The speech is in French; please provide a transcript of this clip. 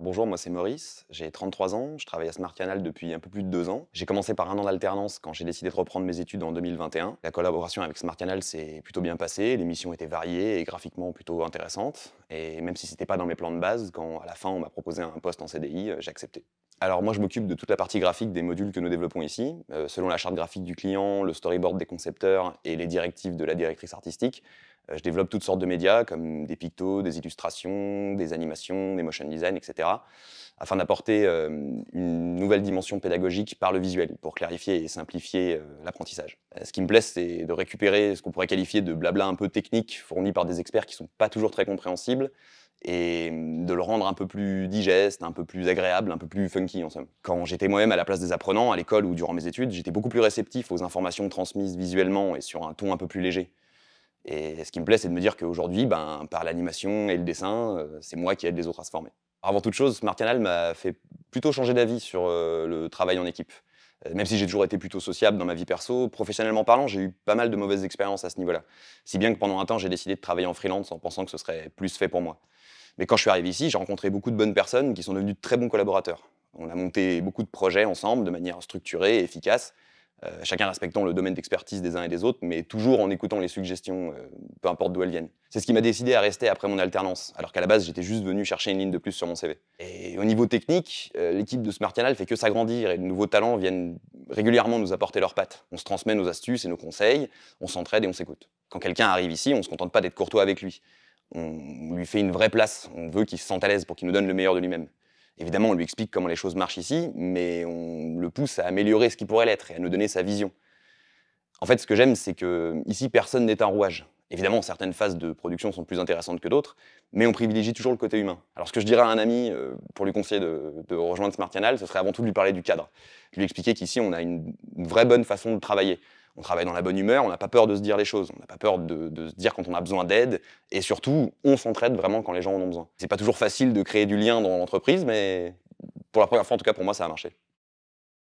Bonjour, moi c'est Maurice, j'ai 33 ans, je travaille à Smart Canal depuis un peu plus de deux ans. J'ai commencé par un an d'alternance quand j'ai décidé de reprendre mes études en 2021. La collaboration avec Smart Canal s'est plutôt bien passée, les missions étaient variées et graphiquement plutôt intéressantes. Et même si c'était pas dans mes plans de base, quand à la fin on m'a proposé un poste en CDI, euh, j'ai accepté. Alors moi je m'occupe de toute la partie graphique des modules que nous développons ici. Euh, selon la charte graphique du client, le storyboard des concepteurs et les directives de la directrice artistique, euh, je développe toutes sortes de médias comme des pictos, des illustrations, des animations, des motion design, etc. afin d'apporter euh, une nouvelle dimension pédagogique par le visuel pour clarifier et simplifier euh, l'apprentissage. Ce qui me plaît, c'est de récupérer ce qu'on pourrait qualifier de blabla un peu technique fourni par des experts qui ne sont pas toujours très compréhensibles et mm, de le rendre un peu plus digeste, un peu plus agréable, un peu plus funky en somme. Quand j'étais moi-même à la place des apprenants, à l'école ou durant mes études, j'étais beaucoup plus réceptif aux informations transmises visuellement et sur un ton un peu plus léger. Et ce qui me plaît, c'est de me dire qu'aujourd'hui, ben, par l'animation et le dessin, euh, c'est moi qui aide les autres à se former. Avant toute chose, Smart m'a fait plutôt changer d'avis sur euh, le travail en équipe. Euh, même si j'ai toujours été plutôt sociable dans ma vie perso, professionnellement parlant, j'ai eu pas mal de mauvaises expériences à ce niveau-là. Si bien que pendant un temps, j'ai décidé de travailler en freelance en pensant que ce serait plus fait pour moi. Mais quand je suis arrivé ici, j'ai rencontré beaucoup de bonnes personnes qui sont devenues de très bons collaborateurs. On a monté beaucoup de projets ensemble de manière structurée et efficace, euh, chacun respectant le domaine d'expertise des uns et des autres, mais toujours en écoutant les suggestions, euh, peu importe d'où elles viennent. C'est ce qui m'a décidé à rester après mon alternance, alors qu'à la base, j'étais juste venu chercher une ligne de plus sur mon CV. Et au niveau technique, euh, l'équipe de Smart fait que s'agrandir et de nouveaux talents viennent régulièrement nous apporter leurs pattes. On se transmet nos astuces et nos conseils, on s'entraide et on s'écoute. Quand quelqu'un arrive ici, on ne se contente pas d'être courtois avec lui. On lui fait une vraie place, on veut qu'il se sente à l'aise pour qu'il nous donne le meilleur de lui-même. Évidemment, on lui explique comment les choses marchent ici, mais on à améliorer ce qui pourrait l'être et à nous donner sa vision. En fait, ce que j'aime, c'est que ici, personne n'est un rouage. Évidemment, certaines phases de production sont plus intéressantes que d'autres, mais on privilégie toujours le côté humain. Alors, ce que je dirais à un ami euh, pour lui conseiller de, rejoindre Smartianal, ce serait avant tout de lui parler du cadre. De lui expliquer qu'ici, on a une, vraie bonne façon de travailler. On travaille dans la bonne humeur, on n'a pas peur de se dire les choses, on n'a pas peur de, de, se dire quand on a besoin d'aide, et surtout, on s'entraide vraiment quand les gens en ont besoin. C'est pas toujours facile de créer du lien dans l'entreprise, mais pour la première fois, en tout cas, pour moi, ça a marché.